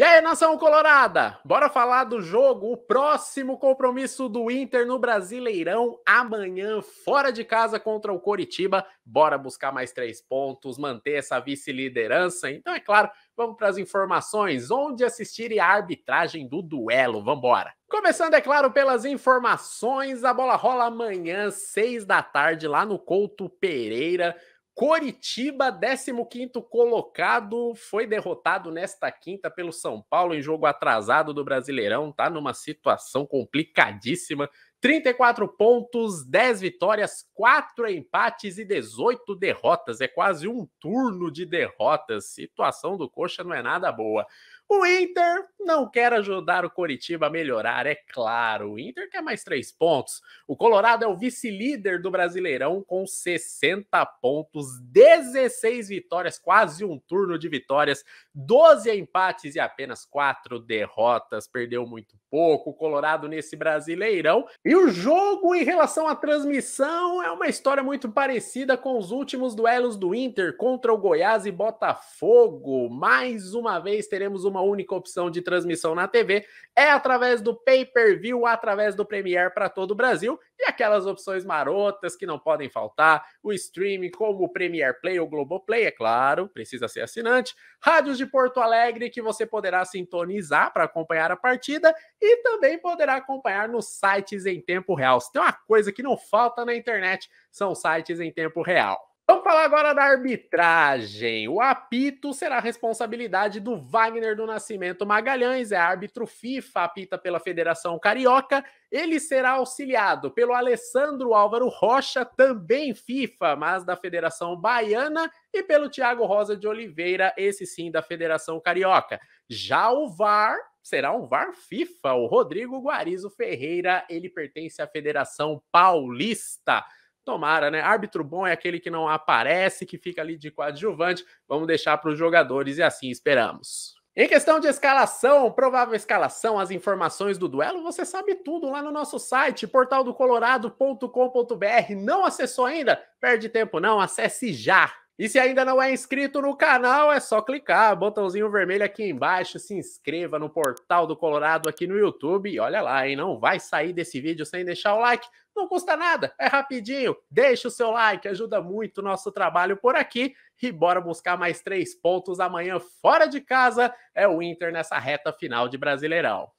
E aí, nação colorada, bora falar do jogo, o próximo compromisso do Inter no Brasileirão, amanhã, fora de casa contra o Coritiba. Bora buscar mais três pontos, manter essa vice-liderança. Então, é claro, vamos para as informações, onde assistir e a arbitragem do duelo. Vambora! Começando, é claro, pelas informações, a bola rola amanhã, seis da tarde, lá no Couto Pereira. Coritiba, 15 colocado, foi derrotado nesta quinta pelo São Paulo em jogo atrasado do Brasileirão, tá numa situação complicadíssima. 34 pontos, 10 vitórias, 4 empates e 18 derrotas. É quase um turno de derrotas. Situação do Coxa não é nada boa. O Inter não quer ajudar o Coritiba a melhorar, é claro. O Inter quer mais três pontos. O Colorado é o vice-líder do Brasileirão com 60 pontos, 16 vitórias, quase um turno de vitórias, 12 empates e apenas quatro derrotas. Perdeu muito pouco o Colorado nesse Brasileirão. E o jogo em relação à transmissão é uma história muito parecida com os últimos duelos do Inter contra o Goiás e Botafogo. Mais uma vez teremos uma uma única opção de transmissão na TV, é através do pay-per-view, através do Premiere para todo o Brasil e aquelas opções marotas que não podem faltar, o streaming como o Premiere Play ou Globoplay, é claro, precisa ser assinante, rádios de Porto Alegre que você poderá sintonizar para acompanhar a partida e também poderá acompanhar nos sites em tempo real. Se tem uma coisa que não falta na internet, são sites em tempo real. Vamos falar agora da arbitragem. O apito será responsabilidade do Wagner do Nascimento Magalhães, é árbitro FIFA, apita pela Federação Carioca. Ele será auxiliado pelo Alessandro Álvaro Rocha, também FIFA, mas da Federação Baiana, e pelo Tiago Rosa de Oliveira, esse sim da Federação Carioca. Já o VAR será um VAR FIFA. O Rodrigo Guarizo Ferreira, ele pertence à Federação Paulista. Tomara, né? Árbitro bom é aquele que não aparece, que fica ali de coadjuvante. Vamos deixar para os jogadores e assim esperamos. Em questão de escalação, provável escalação, as informações do duelo, você sabe tudo lá no nosso site, portaldocolorado.com.br. Não acessou ainda? Perde tempo não, acesse já! E se ainda não é inscrito no canal, é só clicar, botãozinho vermelho aqui embaixo, se inscreva no Portal do Colorado aqui no YouTube. E olha lá, hein? Não vai sair desse vídeo sem deixar o like. Não custa nada, é rapidinho. Deixa o seu like, ajuda muito o nosso trabalho por aqui. E bora buscar mais três pontos amanhã fora de casa. É o Inter nessa reta final de Brasileirão.